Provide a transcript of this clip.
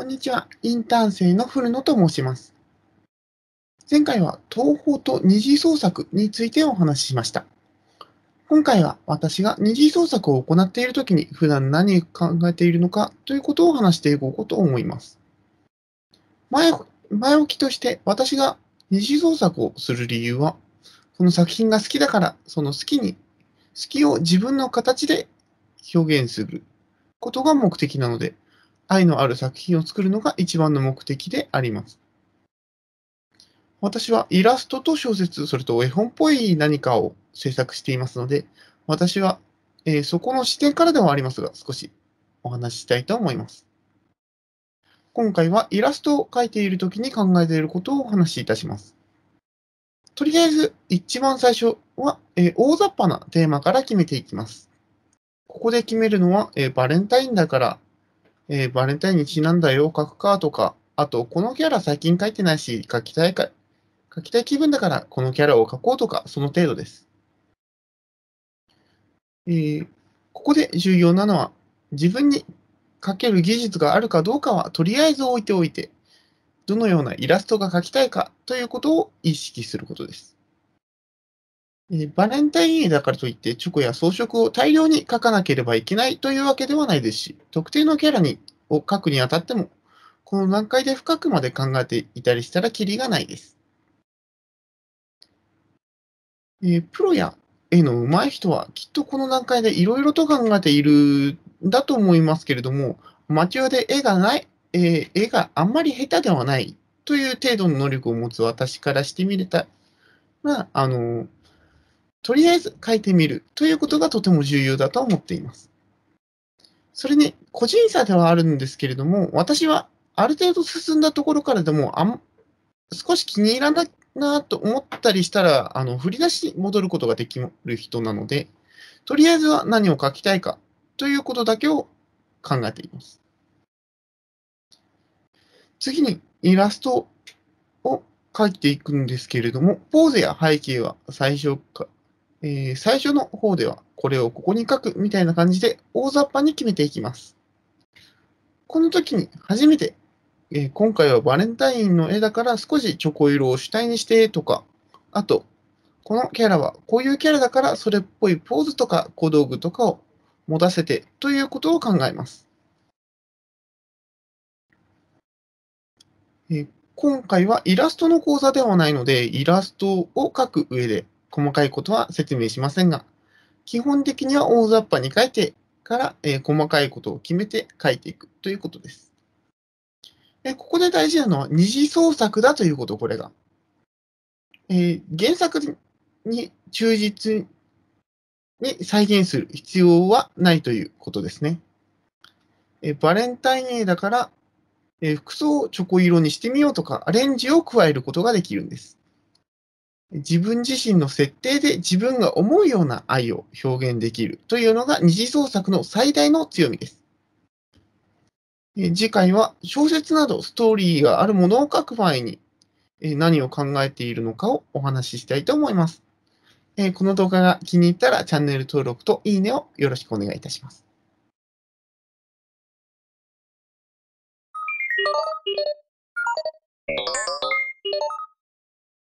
こんにちは。インターン生の古野と申します。前回は東宝と二次創作についてお話ししました。今回は私が二次創作を行っているときに普段何を考えているのかということを話していこうと思います。前前置きとして私が二次創作をする理由は、その作品が好きだから、その好きに、好きを自分の形で表現することが目的なので、愛のある作品を作るのが一番の目的であります。私はイラストと小説、それと絵本っぽい何かを制作していますので、私は、えー、そこの視点からではありますが、少しお話ししたいと思います。今回はイラストを描いているときに考えていることをお話しいたします。とりあえず、一番最初は、えー、大雑把なテーマから決めていきます。ここで決めるのは、えー、バレンタインだからえー、バレンタインにちなんだ絵を描くかとか、あと、このキャラ最近描いてないし、描きたいか、描きたい気分だからこのキャラを描こうとか、その程度です。えー、ここで重要なのは、自分に描ける技術があるかどうかはとりあえず置いておいて、どのようなイラストが描きたいかということを意識することです。バレンタインだからといってチョコや装飾を大量に書かなければいけないというわけではないですし、特定のキャラにを書くにあたっても、この段階で深くまで考えていたりしたらキリがないです。えプロや絵の上手い人はきっとこの段階でいろいろと考えているんだと思いますけれども、マチュアで絵がない、えー、絵があんまり下手ではないという程度の能力を持つ私からしてみれたら、まあ、あの、とりあえず書いてみるということがとても重要だと思っています。それに、個人差ではあるんですけれども、私はある程度進んだところからでも、あん少し気に入らないなと思ったりしたら、あの振り出しに戻ることができる人なので、とりあえずは何を書きたいかということだけを考えています。次にイラストを描いていくんですけれども、ポーズや背景は最初えー、最初の方ではこれをここに書くみたいな感じで大雑把に決めていきます。この時に初めて、えー、今回はバレンタインの絵だから少しチョコ色を主体にしてとか、あと、このキャラはこういうキャラだからそれっぽいポーズとか小道具とかを持たせてということを考えます。えー、今回はイラストの講座ではないので、イラストを描く上で細かいことは説明しませんが、基本的には大雑把に書いてから、えー、細かいことを決めて書いていくということです。えここで大事なのは二次創作だということ、これが。えー、原作に忠実に再現する必要はないということですね。えバレンタイン A だから、え服装をチョコ色にしてみようとか、アレンジを加えることができるんです。自分自身の設定で自分が思うような愛を表現できるというのが二次創作の最大の強みです。次回は小説などストーリーがあるものを書く場合に何を考えているのかをお話ししたいと思います。この動画が気に入ったらチャンネル登録といいねをよろしくお願いいたします。you